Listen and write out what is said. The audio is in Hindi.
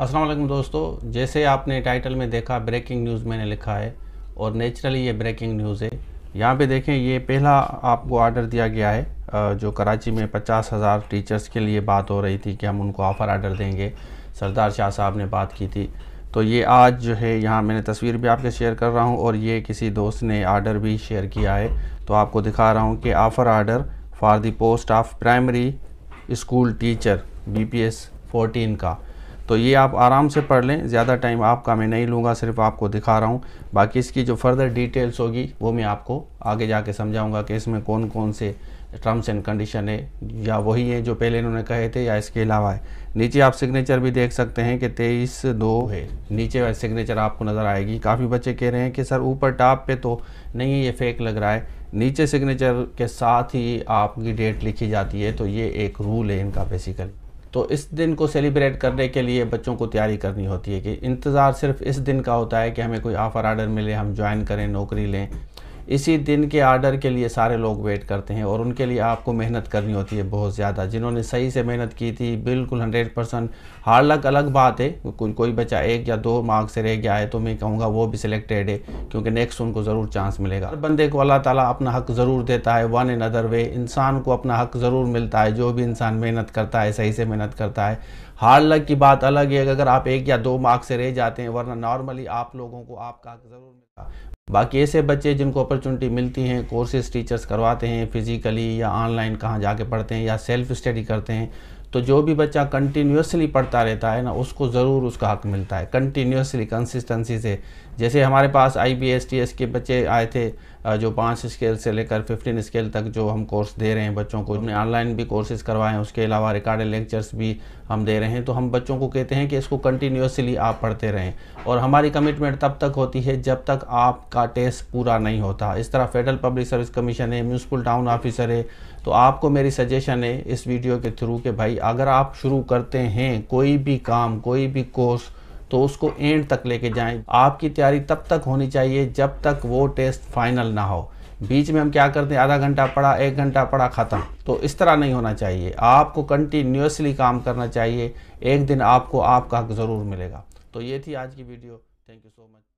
अस्सलाम वालेकुम दोस्तों जैसे आपने टाइटल में देखा ब्रेकिंग न्यूज़ मैंने लिखा है और नेचुरली ये ब्रेकिंग न्यूज़ है यहाँ पे देखें ये पहला आपको ऑर्डर दिया गया है जो कराची में पचास हज़ार टीचर्स के लिए बात हो रही थी कि हम उनको ऑफ़र आर्डर देंगे सरदार शाह साहब ने बात की थी तो ये आज जो है यहाँ मैंने तस्वीर भी आपके शेयर कर रहा हूँ और ये किसी दोस्त ने आर्डर भी शेयर किया है तो आपको दिखा रहा हूँ कि offer order for the post of primary school teacher B P S fourteen का तो ये आप आराम से पढ़ लें ज़्यादा टाइम आपका मैं नहीं लूँगा सिर्फ आपको दिखा रहा हूँ बाकी इसकी जो फर्दर डिटेल्स होगी वो मैं आपको आगे जाके समझाऊँगा कि इसमें कौन कौन से टर्म्स एंड कंडीशन है या वही है जो पहले इन्होंने कहे थे या इसके अलावा है नीचे आप सिग्नेचर भी देख सकते हैं कि तेईस दो है नीचे सिग्नेचर आपको नज़र आएगी काफ़ी बच्चे कह रहे हैं कि सर ऊपर टॉप पे तो नहीं ये फेक लग रहा है नीचे सिग्नेचर के साथ ही आपकी डेट लिखी जाती है तो ये एक रूल है इनका बेसिकली तो इस दिन को सेलिब्रेट करने के लिए बच्चों को तैयारी करनी होती है कि इंतज़ार सिर्फ इस दिन का होता है कि हमें कोई ऑफ़र आर्डर मिले हम ज्वाइन करें नौकरी लें इसी दिन के आर्डर के लिए सारे लोग वेट करते हैं और उनके लिए आपको मेहनत करनी होती है बहुत ज़्यादा जिन्होंने सही से मेहनत की थी बिल्कुल हंड्रेड परसेंट लग अलग बात है कोई कोई बच्चा एक या दो मार्क्स से रह गया है तो मैं कहूँगा वो भी सिलेक्टेड है क्योंकि नेक्स्ट उनको ज़रूर चांस मिलेगा हर बंदे को अल्लाह ताली अपना हक ज़रूर देता है वन एन अदर वे इंसान को अपना हक ज़रूर मिलता है जो भी इंसान मेहनत करता है सही से मेहनत करता है लक की बात अलग है अगर आप एक या दो मार्क्स से रह जाते हैं वरना नॉर्मली आप लोगों को आपका हक ज़रूर मिलता बाकी ऐसे बच्चे जिनको अपॉर्चुनिटी मिलती हैं कोर्सेज टीचर्स करवाते हैं फिजिकली या ऑनलाइन कहाँ जाके पढ़ते हैं या सेल्फ स्टडी करते हैं तो जो भी बच्चा कंटिन्यूसली पढ़ता रहता है ना उसको ज़रूर उसका हक मिलता है कंटिन्यूसली कंसिस्टेंसी से जैसे हमारे पास I B S T S के बच्चे आए थे जो पाँच स्केल से लेकर फिफ्टीन स्केल तक जो हम कोर्स दे रहे हैं बच्चों को हमने ऑनलाइन भी कोर्सेज करवाए हैं उसके अलावा रिकॉर्डेड लेक्चर्स भी हम दे रहे हैं तो हम बच्चों को कहते हैं कि इसको कंटिन्यूसली आप पढ़ते रहें और हमारी कमिटमेंट तब तक होती है जब तक आपका टेस्ट पूरा नहीं होता इस तरह फेडरल पब्लिक सर्विस कमीशन है म्यूनसिपल टाउन ऑफिसर है तो आपको मेरी सजेशन है इस वीडियो के थ्रू कि भाई अगर आप शुरू करते हैं कोई भी काम कोई भी कोर्स तो उसको एंड तक लेके जाएं आपकी तैयारी तब तक होनी चाहिए जब तक वो टेस्ट फाइनल ना हो बीच में हम क्या करते हैं आधा घंटा पढ़ा एक घंटा पढ़ा ख़त्म तो इस तरह नहीं होना चाहिए आपको कंटिन्यूसली काम करना चाहिए एक दिन आपको आपका हक ज़रूर मिलेगा तो ये थी आज की video thank you so much